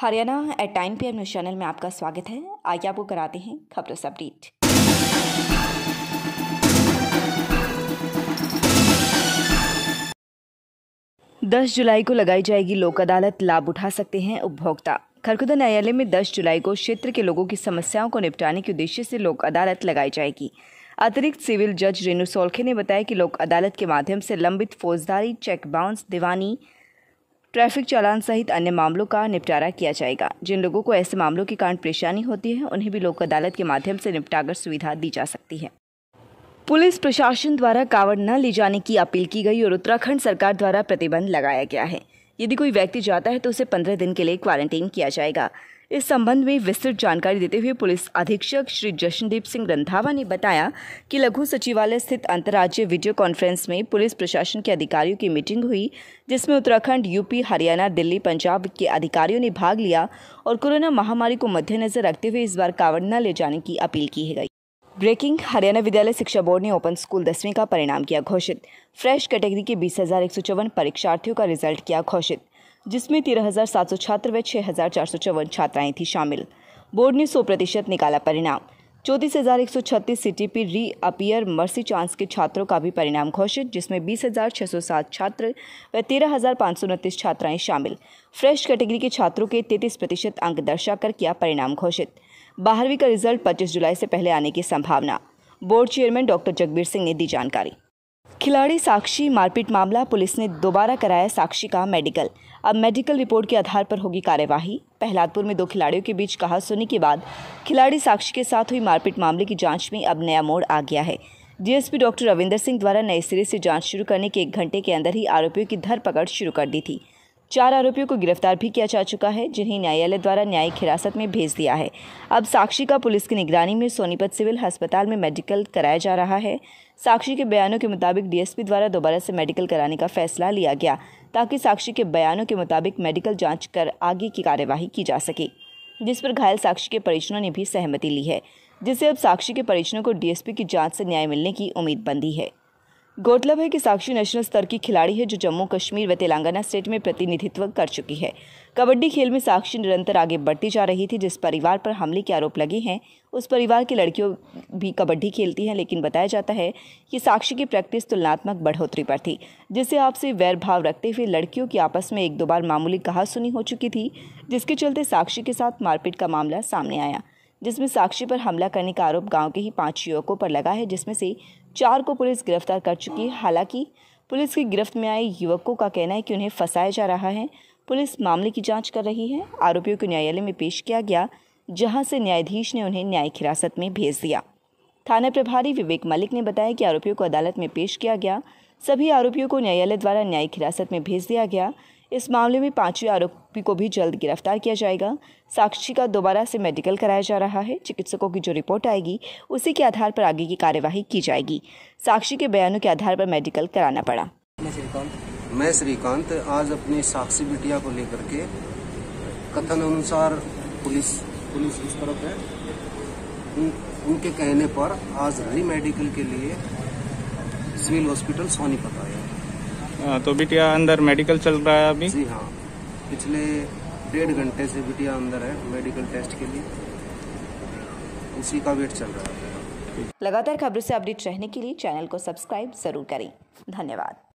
Haryana eight time P news channel में आपका स्वागत है आइए आपको कराते हैं खबरों से अपडेट दस जुलाई को लगाई जाएगी लोक अदालत लाभ उठा सकते हैं उपभोक्ता खरखुदा न्यायालय में 10 जुलाई को क्षेत्र के लोगों की समस्याओं को निपटाने के उद्देश्य से लोक अदालत लगाई जाएगी अतिरिक्त सिविल जज रेणु सोलखे ने बताया कि लोक अदालत के माध्यम से लंबित फौजदारी चेक बाउंस दीवानी ट्रैफिक चालान सहित अन्य मामलों का निपटारा किया जाएगा जिन लोगों को ऐसे मामलों के कारण परेशानी होती है उन्हें भी लोक अदालत के माध्यम से निपटाकर सुविधा दी जा सकती है पुलिस प्रशासन द्वारा कावड़ न ले जाने की अपील की गई और उत्तराखंड सरकार द्वारा प्रतिबंध लगाया गया है यदि कोई व्यक्ति जाता है तो उसे पंद्रह दिन के लिए क्वारंटीन किया जाएगा इस संबंध में विस्तृत जानकारी देते हुए पुलिस अधीक्षक श्री जशनदीप सिंह रंधावा ने बताया कि लघु सचिवालय स्थित अंतर्राज्यीय वीडियो कॉन्फ्रेंस में पुलिस प्रशासन के अधिकारियों की मीटिंग हुई जिसमें उत्तराखंड यूपी हरियाणा दिल्ली पंजाब के अधिकारियों ने भाग लिया और कोरोना महामारी को मद्देनजर रखते हुए इस बार कावड़ न ले जाने की अपील की गई ब्रेकिंग हरियाणा विद्यालय शिक्षा बोर्ड ने ओपन स्कूल दसवीं का परिणाम किया घोषित फ्रेश कैटेगरी के बीस हजार एक सौ चौवन परीक्षार्थियों का रिजल्ट किया घोषित जिसमें तेरह हज़ार सात सौ छात्र व छः हज़ार चार सौ चौवन छात्राएं थी शामिल बोर्ड ने सौ प्रतिशत निकाला परिणाम चौंतीस हज़ार एक सौ छत्तीस C T P reappear mercy chance के छात्रों का भी परिणाम घोषित जिसमें बीस हज़ार छः सौ सात छात्र व तेरह हज़ार पाँच सौ उनतीस छात्राएं शामिल फ्रेश कैटेगरी के छात्रों के तैतीस प्रतिशत अंक दर्शा कर किया परिणाम घोषित बारहवीं का रिजल्ट पच्चीस जुलाई से पहले आने की संभावना board chairman doctor Jagbir Singh ने दी जानकारी खिलाड़ी साक्षी मारपीट मामला पुलिस ने दोबारा कराया साक्षी का मेडिकल अब मेडिकल रिपोर्ट के आधार पर होगी कार्यवाही पहलादपुर में दो खिलाड़ियों के बीच कहा सुनी के बाद खिलाड़ी साक्षी के साथ हुई मारपीट मामले की जांच में अब नया मोड़ आ गया है डीएसपी डॉक्टर रविंदर सिंह द्वारा नए सिरे से जांच शुरू करने के एक घंटे के अंदर ही आरोपियों की धरपकड़ शुरू कर दी थी चार आरोपियों को गिरफ्तार भी किया जा चुका है जिन्हें न्यायालय द्वारा न्यायिक हिरासत में भेज दिया है अब साक्षी का पुलिस की निगरानी में सोनीपत सिविल अस्पताल में मेडिकल कराया जा रहा है साक्षी के बयानों के मुताबिक डीएसपी द्वारा दोबारा से मेडिकल कराने का फैसला लिया गया ताकि साक्षी के बयानों के मुताबिक मेडिकल जाँच कर आगे की कार्यवाही की जा सके जिस पर घायल साक्षी के परिजनों ने भी सहमति ली है जिससे अब साक्षी के परिजनों को डीएसपी की जाँच से न्याय मिलने की उम्मीद बंधी है गौरतलब है कि साक्षी नेशनल स्तर की खिलाड़ी है जो जम्मू कश्मीर व तेलंगाना स्टेट में प्रतिनिधित्व कर चुकी है कबड्डी खेल में साक्षी निरंतर आगे बढ़ती जा रही थी जिस परिवार पर हमले के आरोप लगे हैं उस परिवार की लड़कियों भी कबड्डी खेलती हैं लेकिन बताया जाता है कि साक्षी की प्रैक्टिस तुलनात्मक बढ़ोतरी पर थी जिससे आपसे वैर भाव रखते हुए लड़कियों की आपस में एक दो बार मामूली कहा सुनी हो चुकी थी जिसके चलते साक्षी के साथ मारपीट का मामला सामने आया जिसमें साक्षी पर हमला करने का आरोप गांव के ही पांच युवकों पर लगा है जिसमें से चार को पुलिस गिरफ्तार कर चुकी है हालांकि पुलिस की गिरफ्त में आए युवकों का कहना है कि उन्हें फंसाया जा रहा है पुलिस मामले की जांच कर रही है आरोपियों को न्यायालय में पेश किया गया जहां से न्यायाधीश ने उन्हें न्यायिक हिरासत में भेज दिया थाना प्रभारी विवेक मलिक ने बताया कि आरोपियों को अदालत में पेश किया गया सभी आरोपियों को न्यायालय द्वारा न्यायिक हिरासत में भेज दिया गया इस मामले में पांचवें आरोपी को भी जल्द गिरफ्तार किया जाएगा साक्षी का दोबारा से मेडिकल कराया जा रहा है चिकित्सकों की जो रिपोर्ट आएगी उसी के आधार पर आगे की कार्यवाही की जाएगी साक्षी के बयानों के आधार पर मेडिकल कराना पड़ा मैं श्रीकांत आज अपनी साक्षी बिटिया को लेकर के कथन अनुसार पुलिस पुलिस इस तरफ है उन, उनके कहने पर आज हरी मेडिकल के लिए सिविल हॉस्पिटल सोनीपत आए हाँ, तो बिटिया अंदर मेडिकल चल रहा है अभी जी हाँ पिछले डेढ़ घंटे से बिटिया अंदर है मेडिकल टेस्ट के लिए उसी का वेट चल रहा है लगातार खबरों से अपडेट रहने के लिए चैनल को सब्सक्राइब जरूर करें धन्यवाद